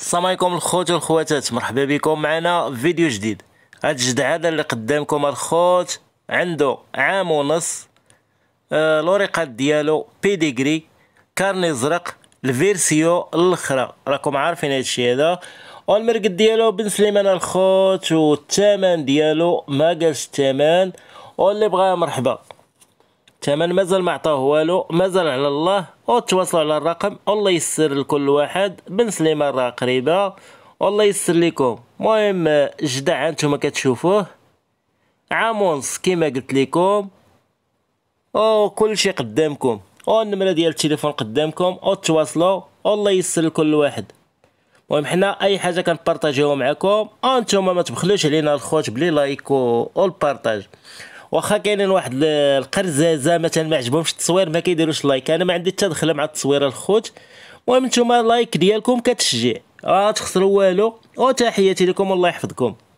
السلام عليكم الخوت والخواتات مرحبا بكم معنا في فيديو جديد هاد الجدع هذا اللي قدامكم الخوت عنده عام ونص آه، لوريقات ديالو بيديغري كارني زرق الفيرسيو الاخرى راكم عارفين هادشي هذا والمرقد ديالو بن سليمان الخوت والثمن ديالو ما قالش الثمن واللي بغاه مرحبا الثمن مازال ما عطاه والو مازال على الله وتواصلوا على الرقم الله يسر لكل واحد بن سليمان راه قريبه والله يسر لكم المهم جدع انتم كتشوفوه عام كما قلت لكم كل شيء قدامكم او النمره ديال التليفون قدامكم او تواصلوا الله يسر لكل واحد المهم حنا اي حاجه كنبارطاجيوها معكم انتم ما تبخلوش علينا الخوت بلي لايك البارطاج واخا كاينين واحد القرزازه مثلا ما عجبهمش التصوير ما كيديروش لايك انا ما عندي حتى دخله مع التصويره الخوت المهم نتوما لايك ديالكم كتشجع اه والو وتحياتي لكم والله يحفظكم